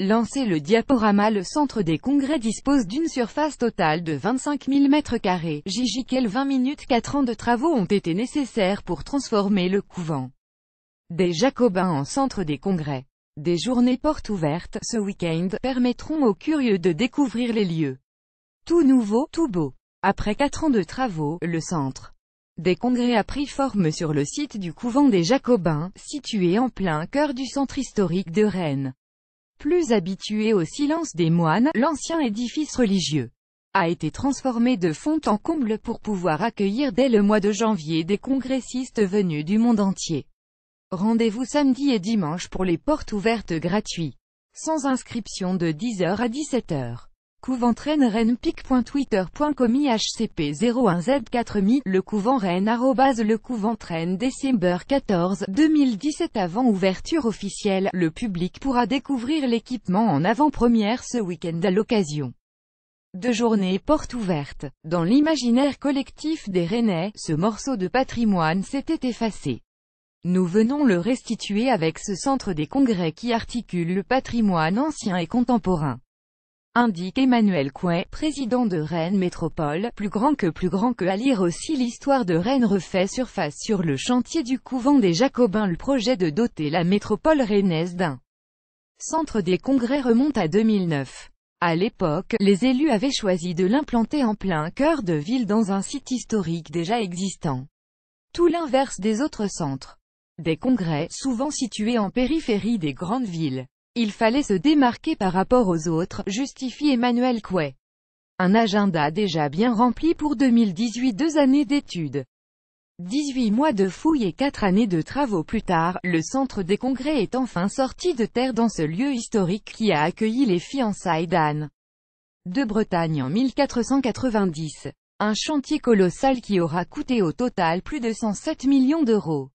Lancé le diaporama le centre des congrès dispose d'une surface totale de 25 000 m2. JJKL 20 minutes 4 ans de travaux ont été nécessaires pour transformer le couvent des Jacobins en centre des congrès. Des journées portes ouvertes ce week-end permettront aux curieux de découvrir les lieux. Tout nouveau, tout beau. Après 4 ans de travaux, le centre des congrès a pris forme sur le site du couvent des Jacobins, situé en plein cœur du centre historique de Rennes. Plus habitué au silence des moines, l'ancien édifice religieux a été transformé de fond en comble pour pouvoir accueillir dès le mois de janvier des congressistes venus du monde entier. Rendez-vous samedi et dimanche pour les portes ouvertes gratuites, sans inscription de 10h à 17h. Couvent Rennes ihcp 01 z mi Le Couvent Rennes arrobase Le Couvent Rennes Décembre 14, 2017 Avant ouverture officielle, le public pourra découvrir l'équipement en avant-première ce week-end à l'occasion de journées porte ouverte. Dans l'imaginaire collectif des Rennais, ce morceau de patrimoine s'était effacé. Nous venons le restituer avec ce centre des congrès qui articule le patrimoine ancien et contemporain indique Emmanuel Couet, président de Rennes Métropole, plus grand que plus grand que à lire aussi l'histoire de Rennes refait surface sur le chantier du couvent des Jacobins. Le projet de doter la métropole rennaise d'un centre des congrès remonte à 2009. À l'époque, les élus avaient choisi de l'implanter en plein cœur de ville dans un site historique déjà existant. Tout l'inverse des autres centres. Des congrès, souvent situés en périphérie des grandes villes. Il fallait se démarquer par rapport aux autres, justifie Emmanuel Couet. Un agenda déjà bien rempli pour 2018 deux années d'études. 18 mois de fouilles et quatre années de travaux plus tard, le centre des congrès est enfin sorti de terre dans ce lieu historique qui a accueilli les fiançailles d'Anne de Bretagne en 1490. Un chantier colossal qui aura coûté au total plus de 107 millions d'euros.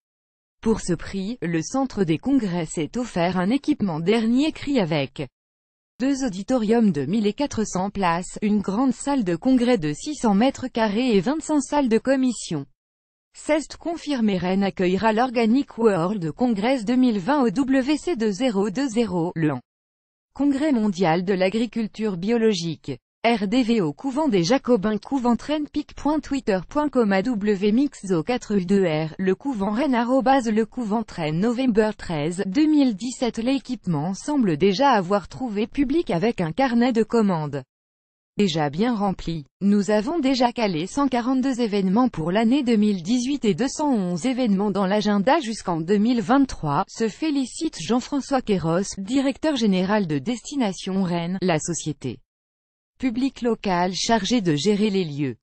Pour ce prix, le Centre des congrès s'est offert un équipement dernier cri avec deux auditoriums de 1400 places, une grande salle de congrès de 600 mètres carrés et 25 salles de commission. CEST confirmé Rennes accueillera l'Organic World Congress 2020 au WC 2020 Congrès mondial de l'agriculture biologique. RDV au couvent des Jacobins couvent pictwittercom AWMixO4U2R Le couvent Rennes Le couvent novembre 13, 2017 L'équipement semble déjà avoir trouvé public avec un carnet de commandes déjà bien rempli. Nous avons déjà calé 142 événements pour l'année 2018 et 211 événements dans l'agenda jusqu'en 2023, se félicite Jean-François Quéros, directeur général de Destination Rennes, la société public local chargé de gérer les lieux.